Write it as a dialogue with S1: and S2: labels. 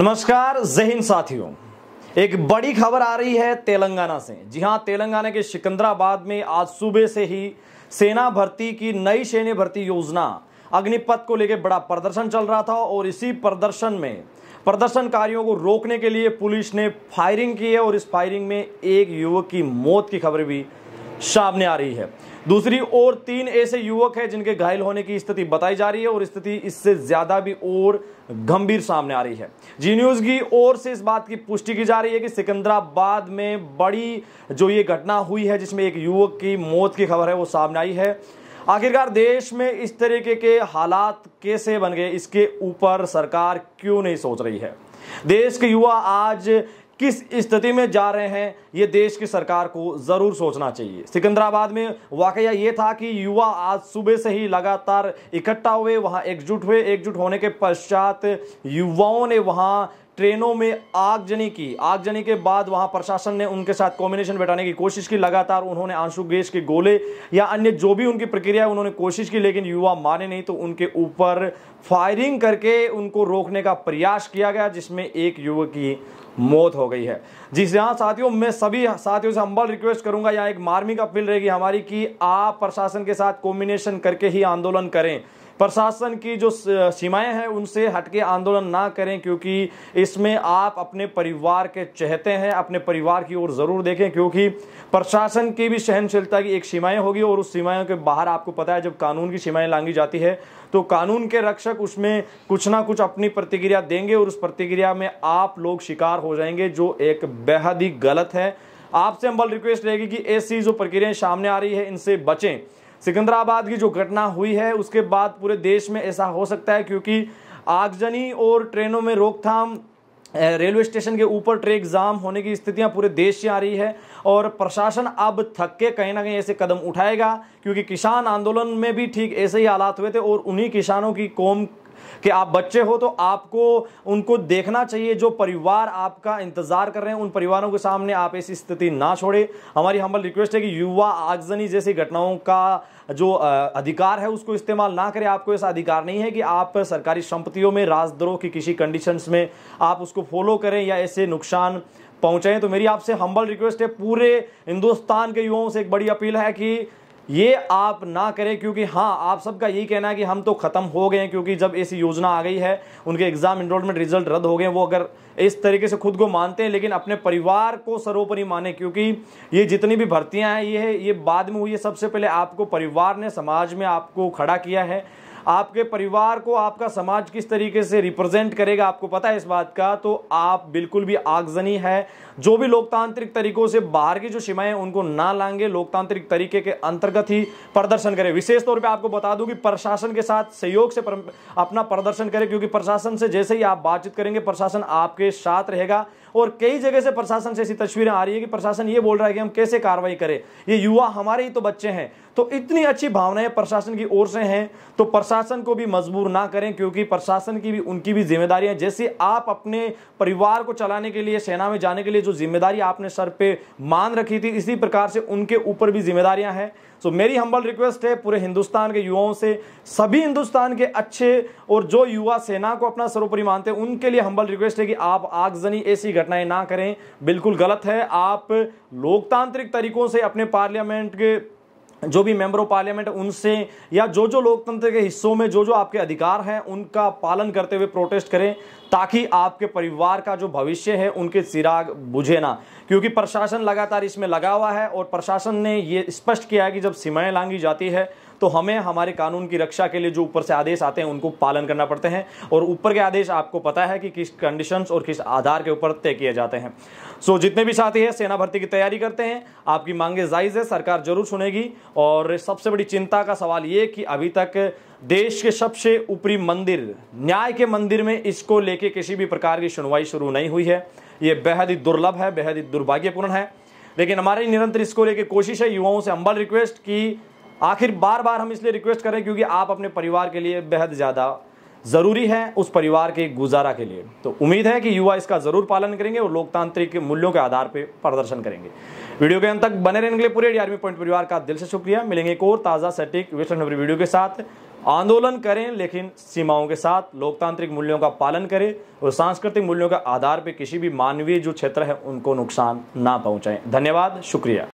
S1: नमस्कार जहिन साथियों एक बड़ी खबर आ रही है तेलंगाना से जी हां तेलंगाना के सिकंदराबाद में आज सुबह से ही सेना भर्ती की नई सैन्य भर्ती योजना अग्निपथ को लेकर बड़ा प्रदर्शन चल रहा था और इसी प्रदर्शन में प्रदर्शनकारियों को रोकने के लिए पुलिस ने फायरिंग की है और इस फायरिंग में एक युवक की मौत की खबर भी सामने आ रही है दूसरी ओर तीन ऐसे युवक हैं जिनके घायल होने की स्थिति बताई जा रही है और स्थिति इससे ज्यादा भी और गंभीर सामने आ रही है जी न्यूज की ओर से इस बात की पुष्टि की जा रही है कि सिकंदराबाद में बड़ी जो ये घटना हुई है जिसमें एक युवक की मौत की खबर है वो सामने आई है आखिरकार देश में इस तरीके के हालात कैसे बन गए इसके ऊपर सरकार क्यों नहीं सोच रही है देश के युवा आज किस स्थिति में जा रहे हैं ये देश की सरकार को ज़रूर सोचना चाहिए सिकंदराबाद में वाकया ये था कि युवा आज सुबह से ही लगातार इकट्ठा हुए वहाँ एकजुट हुए एकजुट होने के पश्चात युवाओं ने वहाँ ट्रेनों में आगजनी की आगजनी के बाद वहां प्रशासन ने उनके साथ कॉम्बिनेशन बैठाने की कोशिश की लगातार उन्होंने आंसू गैस के गोले या अन्य जो भी उनकी प्रक्रिया है उन्होंने कोशिश की लेकिन युवा माने नहीं तो उनके ऊपर फायरिंग करके उनको रोकने का प्रयास किया गया जिसमें एक युवक की मौत हो गई है जी हाँ साथियों मैं सभी साथियों से हम्बल रिक्वेस्ट करूंगा यहाँ एक मार्मिक अपील रहेगी हमारी कि आप प्रशासन के साथ कॉम्बिनेशन करके ही आंदोलन करें प्रशासन की जो सीमाएं हैं उनसे हटके आंदोलन ना करें क्योंकि इसमें आप अपने परिवार के चहते हैं अपने परिवार की ओर ज़रूर देखें क्योंकि प्रशासन की भी सहनशीलता की एक सीमाएं होगी और उस सीमाएं के बाहर आपको पता है जब कानून की सीमाएं लांगी जाती है तो कानून के रक्षक उसमें कुछ ना कुछ अपनी प्रतिक्रिया देंगे और उस प्रतिक्रिया में आप लोग शिकार हो जाएंगे जो एक बेहद ही गलत है आपसे हम बल रिक्वेस्ट रहेगी कि ऐसी जो प्रक्रियाएं सामने आ रही है इनसे बचें सिकंदराबाद की जो घटना हुई है उसके बाद पूरे देश में ऐसा हो सकता है क्योंकि आगजनी और ट्रेनों में रोकथाम रेलवे स्टेशन के ऊपर ट्रेक जाम होने की स्थितियां पूरे देश से आ रही है और प्रशासन अब थक के कहीं ना कहीं ऐसे कदम उठाएगा क्योंकि किसान आंदोलन में भी ठीक ऐसे ही हालात हुए थे और उन्हीं किसानों की कौम कि आप बच्चे हो तो आपको उनको देखना चाहिए जो परिवार आपका इंतजार कर रहे हैं उन परिवारों के सामने आप ऐसी स्थिति ना छोड़े हमारी हम्बल रिक्वेस्ट है कि युवा आगजनी जैसी घटनाओं का जो अधिकार है उसको इस्तेमाल ना करें आपको ऐसा अधिकार नहीं है कि आप सरकारी संपत्तियों में राजद्रोह की किसी कंडीशंस में आप उसको फॉलो करें या ऐसे नुकसान पहुंचाएं तो मेरी आपसे हम्बल रिक्वेस्ट है पूरे हिंदुस्तान के युवाओं से एक बड़ी अपील है कि ये आप ना करें क्योंकि हाँ आप सबका यही कहना है कि हम तो ख़त्म हो गए हैं क्योंकि जब ऐसी योजना आ गई है उनके एग्ज़ाम इनरोलमेंट रिजल्ट रद्द हो गए वो अगर इस तरीके से खुद को मानते हैं लेकिन अपने परिवार को सर्वोपरि माने क्योंकि ये जितनी भी भर्तियां हैं ये ये बाद में हुई है सबसे पहले आपको परिवार ने समाज में आपको खड़ा किया है आपके परिवार को आपका समाज किस तरीके से रिप्रेजेंट करेगा आपको पता है इस बात का तो आप बिल्कुल भी आगजनी है जो भी लोकतांत्रिक तरीकों से बाहर की जो सीमाएं उनको ना लांगे लोकतांत्रिक तरीके के अंतर्गत ही प्रदर्शन करें विशेष तौर पर आपको बता दूं कि प्रशासन के साथ सहयोग से अपना प्रदर्शन करें क्योंकि प्रशासन से जैसे ही आप बातचीत करेंगे प्रशासन आपके साथ रहेगा और कई जगह से प्रशासन से ऐसी तस्वीरें आ रही है कि प्रशासन ये बोल रहा है कि हम कैसे कार्रवाई करें ये युवा हमारे ही तो बच्चे हैं तो इतनी अच्छी भावनाएं प्रशासन की ओर से हैं तो प्रशासन को भी मजबूर ना करें क्योंकि प्रशासन की भी उनकी भी जिम्मेदारी है जैसे आप अपने परिवार को चलाने के लिए सेना में जाने के लिए जो जिम्मेदारी आपने सर पे मान रखी थी इसी प्रकार से उनके ऊपर भी जिम्मेदारियां हैं सो तो मेरी हम्बल रिक्वेस्ट है पूरे हिंदुस्तान के युवाओं से सभी हिंदुस्तान के अच्छे और जो युवा सेना को अपना सर्वोपरि मानते हैं उनके लिए हम्बल रिक्वेस्ट है कि आप आगजनी ऐसी घटना घटनाएं ना करें बिल्कुल गलत है आप लोकतांत्रिक तरीकों से अपने पार्लियामेंट के जो भी मेंबर ऑफ पार्लियामेंट उनसे या जो जो लोकतंत्र के हिस्सों में जो जो आपके अधिकार हैं उनका पालन करते हुए प्रोटेस्ट करें ताकि आपके परिवार का जो भविष्य है उनके चिराग बुझे ना क्योंकि प्रशासन लगातार इसमें लगा हुआ है और प्रशासन ने ये स्पष्ट किया है कि जब सीमाएं लांगी जाती है तो हमें हमारे कानून की रक्षा के लिए जो ऊपर से आदेश आते हैं उनको पालन करना पड़ते हैं और ऊपर के आदेश आपको पता है कि किस कंडीशन और किस आधार के ऊपर तय किए जाते हैं सो जितने भी साथी हैं सेना भर्ती की तैयारी करते हैं आपकी मांगे जायज़ है सरकार जरूर सुनेगी और सबसे बड़ी चिंता का सवाल ये कि अभी तक देश के सबसे ऊपरी मंदिर न्याय के मंदिर में इसको लेके किसी भी प्रकार की सुनवाई शुरू नहीं हुई है ये बेहद ही दुर्लभ है बेहद ही दुर्भाग्यपूर्ण है लेकिन हमारी निरंतर इसको लेकर कोशिश है युवाओं से अम्बल रिक्वेस्ट की आखिर बार बार हम इसलिए रिक्वेस्ट करें क्योंकि आप अपने परिवार के लिए बेहद ज़्यादा ज़रूरी है उस परिवार के गुजारा के लिए तो उम्मीद है कि युवा इसका ज़रूर पालन करेंगे और लोकतांत्रिक मूल्यों के आधार पर प्रदर्शन करेंगे वीडियो के अंत तक बने रहने के लिए पूरे डी पॉइंट परिवार का दिल से शुक्रिया मिलेंगे एक और ताज़ा सटीक वेस्टर्न वीडियो के साथ आंदोलन करें लेकिन सीमाओं के साथ लोकतांत्रिक मूल्यों का पालन करें और सांस्कृतिक मूल्यों के आधार पर किसी भी मानवीय जो क्षेत्र है उनको नुकसान ना पहुंचाएं धन्यवाद शुक्रिया